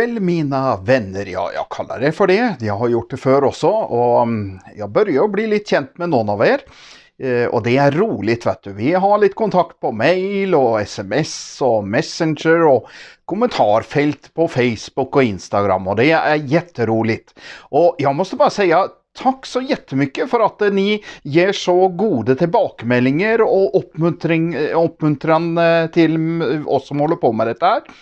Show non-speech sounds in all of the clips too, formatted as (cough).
kveld, mine venner. Ja, jeg kaller det for det. Jeg har gjort det før også, og mm, jeg begynner å bli litt kjent med noen av dere. Eh, og det er rolig, vet du. Vi har litt kontakt på mail og SMS og Messenger og kommentarfelt på Facebook og Instagram, og det er jätterolig. Og jeg må bare si takk så jättemycket for at eh, ni gir så gode tilbakemeldinger og oppmuntrende eh, til mm, oss som holder på med dette her.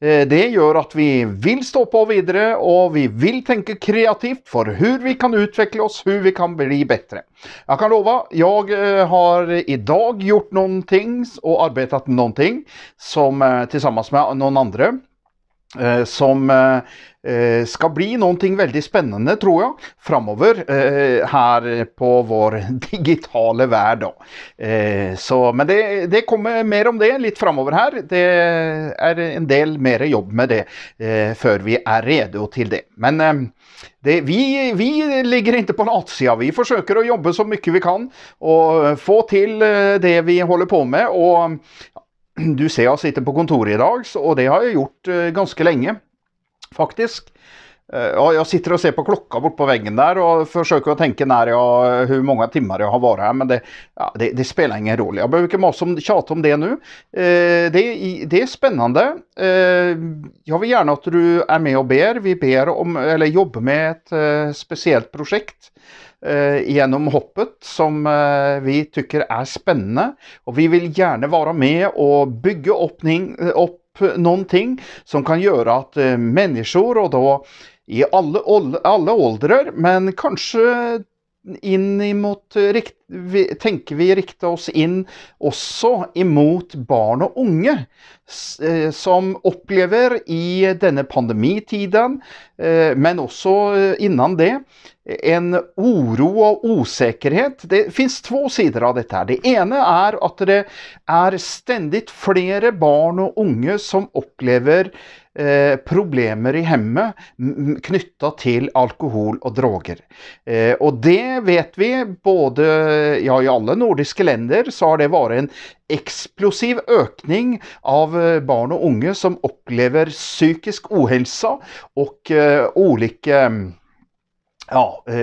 Eh, det gjør at vi vil stå på videre, og vi vil tenke kreativt for hvor vi kan utvikle oss, hvor vi kan bli bedre. Jeg kan love, jeg eh, har i dag gjort noen ting og arbeidet noen ting som eh, til sammen med noen andre Eh, som eh, eh, skal bli noen ting veldig spennende, tror jeg, framover her på vår (laughs) digitale vær. men det, det, kommer mer om det litt framover her. Det er en del mer jobb med det før vi er rede til det. Men det, vi, vi, ligger ikke på latsida. Vi forsøker å jobbe så mye vi kan og få til det vi holder på med. og du ser jeg altså sitter på kontoret i dag, og det har jeg gjort eh, ganske lenge, faktisk. Eh, ja, jag sitter og ser på klokka bort på veggen der og forsøker å tenke när jag, hur många timmar jag har vært her Men det, ja, det, det spelar ingen roll. jeg behøver ikke massa om, om det nå Eh, det, det, är spännande. Eh, jag vill gärna att du er med og ber. Vi ber om, eller jobbar med et eh, prosjekt projekt eh, gjennom hoppet, som eh, vi tycker er spennende. Og vi vil gjerne være med og bygge opp, opp noen ting som kan gjøre at mennesker, og da i alle, alle aldrer, men kanskje inn imot Tenker vi rikta oss inn også imot barn og unge, eh, som opplever i denne pandemitiden, eh, men også eh, innan det, en uro og usikkerhet. Det fins to sider av dette. Det ene er at det er stendig flere barn og unge som opplever Eh, problemer i hemmet knytta til alkohol og droger. Eh, og det vet vi både ja, i alle nordiske lender så har det vært en eksplosiv økning av eh, barn og unge som opplever psykisk uhelse og eh, ulike ja, eh,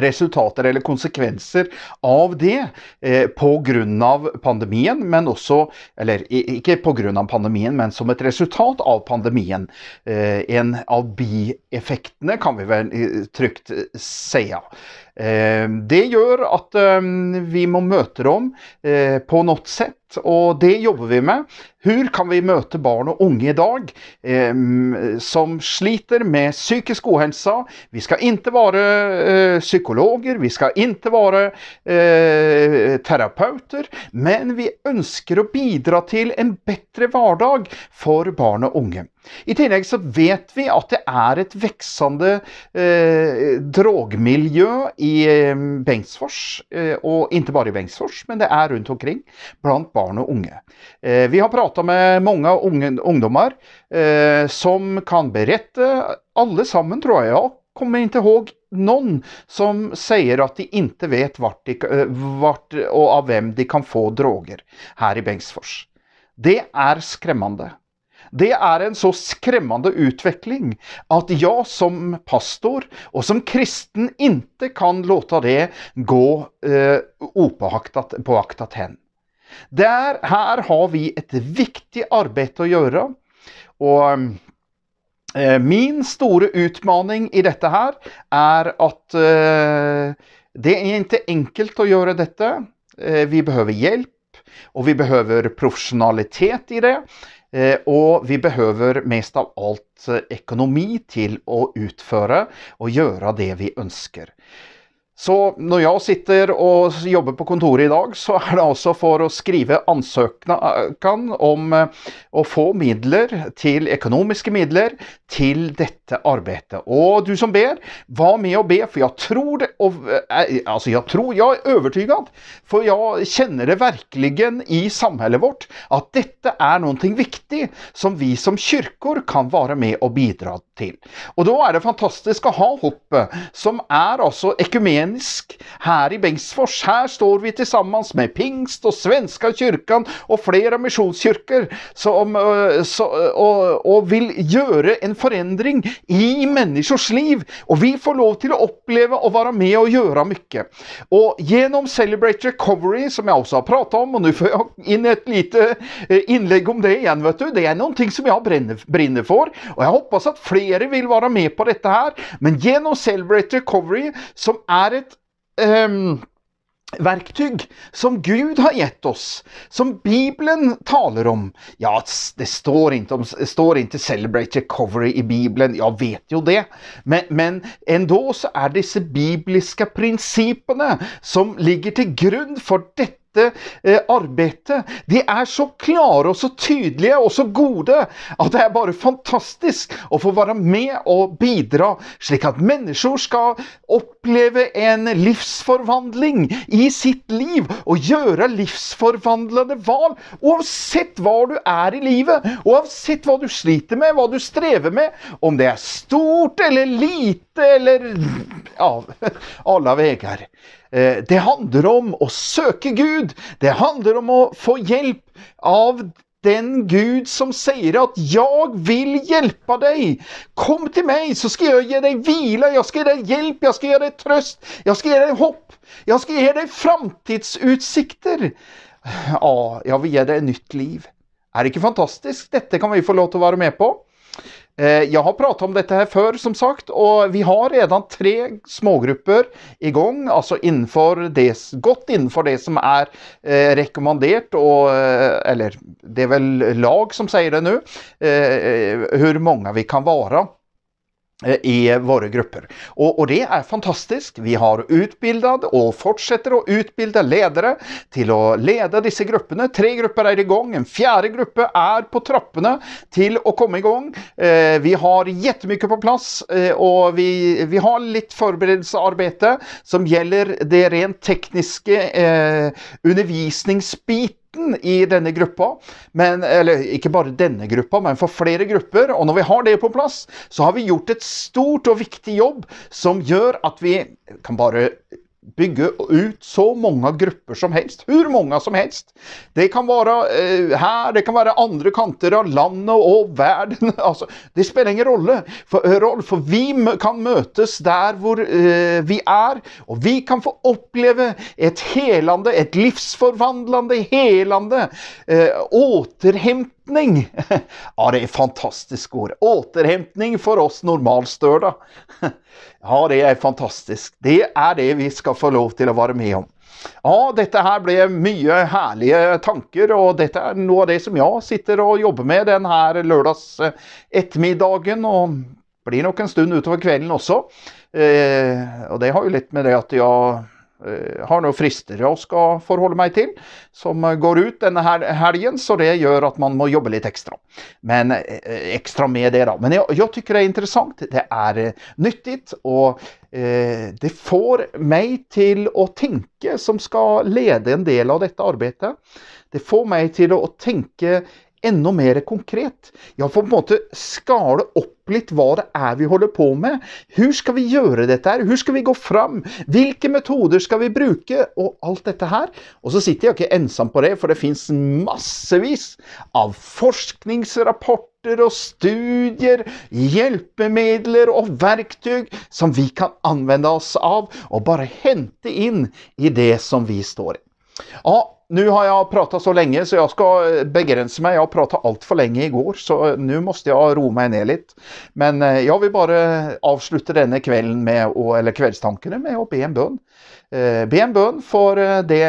resultater eller konsekvenser av det eh, pga. pandemien, men også Eller ikke pga. pandemien, men som et resultat av pandemien. Eh, en av bieffektene kan vi vel eh, trygt si. Ja. Eh, det gjør at eh, vi må møte dem eh, på noe sett, og det jobber vi med. Hvordan kan vi møte barn og unge i dag som sliter med psykisk uhelse? Vi skal ikke være psykologer, vi skal ikke være terapeuter, men vi ønsker å bidra til en bedre hverdag for barn og unge. I tillegg så vet vi at det er et veksende eh, drogmiljø i eh, Bengtsfors. Eh, og ikke bare i Bengtsfors, men det er rundt omkring blant barn og unge. Eh, vi har prata med mange unge, ungdommer eh, som kan berette, alle sammen tror jeg, og kommer ikke ihåg noen som sier at de ikke vet vart, de, eh, vart og av hvem de kan få droger her i Bengtsfors. Det er skremmende. Det er en så skremmende utvikling at jeg som pastor og som kristen ikke kan låte det gå eh, opåaktet hen. Der, her har vi et viktig arbeid å gjøre. Og eh, min store utfordring i dette her er at eh, det er ikke enkelt å gjøre dette. Eh, vi behøver hjelp, og vi behøver profesjonalitet i det. Eh, og vi behøver mest av alt økonomi eh, til å utføre og gjøre det vi ønsker. Så når jeg sitter og jobber på kontoret i dag, så er det altså for å skrive ansøknad om eh, å få midler til økonomiske midler til dette arbeidet. Og du som ber, vær med å be, for jeg tror det og, eh, Altså, jeg tror Jeg er overbevist, for jeg kjenner det virkelig i samfunnet vårt, at dette er noe viktig som vi som kirker kan være med og bidra til. Og da er det fantastisk å ha hoppet, som er altså ekumenisk. Her i Bengtsfors, her står vi til sammen med pingst og svenska kyrkan og flere misjonskyrker, som, så, og, og, vil gjøre en forandring i menneskers liv. Og vi får lov til å oppleve og være med og gjøre mye. Og gjennom Celebrate Recovery, som jeg også har prata om, og nå får jeg inn et lite innlegg om det igjen, vet du, det er noen ting som jeg brenner, brenner for, og jeg håper at flere flere vil være med på dette her. Men gjennom Celebrate Recovery, som er et um, verktøy som Gud har gitt oss, som Bibelen taler om. Ja, det står ikke, om, står ikke 'Celebrate Recovery' i Bibelen, jeg vet jo det, men, men endå så er disse bibliske prinsippene som ligger til grunn for dette dette eh, arbeidet. De er så klare og så tydelige og så gode at det er bare fantastisk å få være med og bidra, slik at mennesker skal oppleve en livsforvandling i sitt liv og gjøre livsforvandlende valg. Uansett hva du er i livet, uansett hva du sliter med, hva du strever med, om det er stort eller lite eller ja, alle (laughs) veier. Eh, det handler om å søke Gud. Det handler om å få hjelp av den Gud som sier at 'jeg vil hjelpe deg'. Kom til meg, så skal jeg gi deg hvile, jeg skal gi deg hjelp, jeg skal gi deg trøst, jeg skal gi deg håp. Jeg skal gi deg framtidsutsikter. Ah, ja, jeg vil gi deg et nytt liv. Er det ikke fantastisk? Dette kan vi få lov til å være med på. Eh, jeg har pratet om dette her før, som sagt og vi har redan tre smågrupper igång, alltså inför det, gott inför det som er eh, rekommenderat och eh, eller det er vel lag som sier det nå, eh, hur eh, många vi kan vara. Eh, i eh, våre grupper. Og, og, det er fantastisk. Vi har utbildet og fortsetter å utbilde ledere til å lede disse gruppene. Tre grupper er i gang. En fjerde gruppe er på trappene til å komme i gang. Eh, vi har jettemye på plass, eh, og vi, vi, har litt forberedelsearbeid som gjelder det rent tekniske eh, undervisningsbiten i denne gruppa, men, eller ikke bare denne gruppa, men for flere grupper. Og når vi har det på plass, så har vi gjort et stort og viktig jobb som gjør at vi kan bare bygge ut så mange grupper som helst. hvor mange som helst. Det kan være eh, her, det kan være andre kanter av landet og verden. Altså, (laughs) det spiller ingen rolle. For, roll, for eh, vi kan møtes der hvor eh, vi er. Og vi kan få oppleve et helande, et livsforvandlende, helande eh, återhemtning Återhentning! (laughs) Ja, det er fantastisk ord. Återhentning for oss normalstøla. (laughs) Ja, det er fantastisk. Det er det vi skal få lov til å være med om. Ja, dette her ble mye herlige tanker, og dette er noe av det som jeg sitter og jobber med denne lørdags eh, ettermiddagen. Og blir nok en stund utover kvelden også. Eh, og det har jo litt med det at jeg Eh, har noen frister jeg skal forholde meg til, som eh, går ut denne helgen, så det gjør at man må jobbe litt ekstra. Men eh, ekstra med det, da. Men jeg, jeg tykker det er interessant. Det er nyttig. Og eh, det får meg til å tenke, som skal lede en del av dette arbeidet. Det får meg til å tenke enda mer konkret. Ja, for på en måte skale opp litt hva det er vi holder på med. Hvor skal vi gjøre dette her? Hvor skal vi gå fram? Hvilke metoder skal vi bruke? Og alt dette her. Og så sitter jeg ikke ensom på det, for det fins massevis av forskningsrapporter og studier, hjelpemidler og verktøy som vi kan anvende oss av, og bare hente inn i det som vi står i. Og nå har jeg prata så lenge, så jeg skal eh, begrense meg. Jeg har prata altfor lenge i går, så eh, nå måtte jeg roe meg ned litt. Men eh, jeg vil bare avslutte denne kvelden med, eller kveldstankene med å be en bønn. Be en bønn for det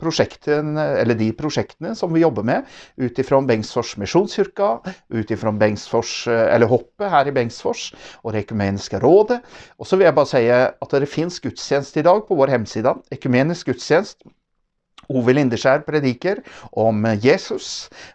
prosjekten, eller de prosjektene som vi jobber med ut ifra Bengtsfors misjonskirke, ut ifra hoppet her i Bengtsfors og Det økumeniske rådet. Og så vil jeg bare si at det fins gudstjeneste i dag på vår hjemmeside. Økumenisk gudstjeneste Ove Lindeskjær prediker om Jesus,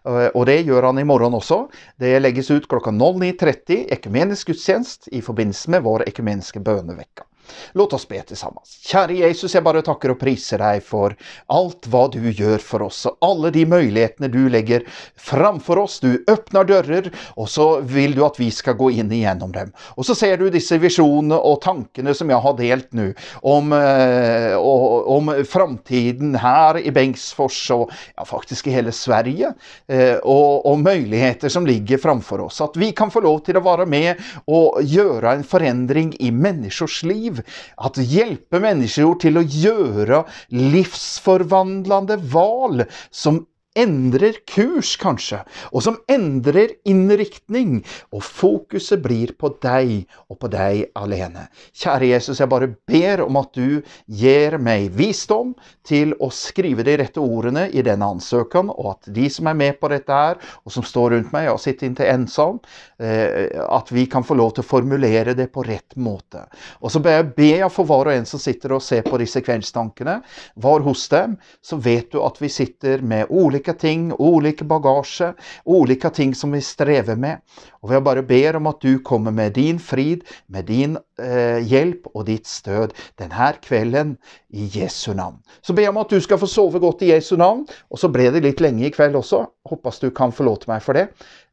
eh, og det gjør han i morgen også. Det legges ut klokka 09.30, ekumenisk gudstjenest, i forbindelse med vår ekumeniske bønevekka. Låt oss be til sammen. Kjære Jesus, jeg bare takker og priser deg for alt hva du gjør for oss, og alle de mulighetene du legger framfor oss. Du åpner dører, og så vil du at vi skal gå inn igjennom dem. Og så ser du disse visjonene og tankene som jeg har delt nå, om, eh, om framtiden her i Bengtsfors og ja, faktisk i hele Sverige, eh, og, og muligheter som ligger framfor oss. At vi kan få lov til å være med og gjøre en forandring i menneskers liv liv. At hjelpe mennesker til å gjøre livsforvandlende val som endrer kurs, kanskje, og som endrer innriktning, og fokuset blir på deg og på deg alene. Kjære Jesus, jeg bare ber om at du gir meg visdom til å skrive de rette ordene i denne ansøken, og at de som er med på dette her, og som står rundt meg, og sitter inntil ensom, eh, at vi kan få lov til å formulere det på rett måte. Og så ber jeg be for hver og en som sitter og ser på disse kveldstankene, var hos dem, så vet du at vi sitter med ordlegger ulike ting, ulike bagasje, ulike ting som vi strever med. Og jeg bare ber om at du kommer med din frid, med din eh, hjelp og ditt stød denne kvelden i Jesu navn. Så ber jeg om at du skal få sove godt i Jesu navn. Og så ble det litt lenge i kveld også. Håper du kan forlate meg for det.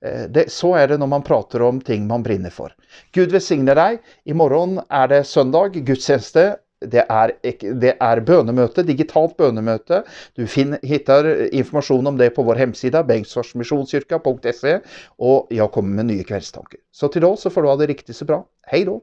Eh, det. Så er det når man prater om ting man brinner for. Gud velsigne deg. I morgen er det søndag, gudstjeneste det er, det er, bønemøte, digitalt bønemøte. Du finner, hittar informasjon om det på vår hjemside, bengtsforsmisjonskirka.se. Og jeg kommer med nye kveldstanker. Så til da så får du ha det riktig så bra. Hei da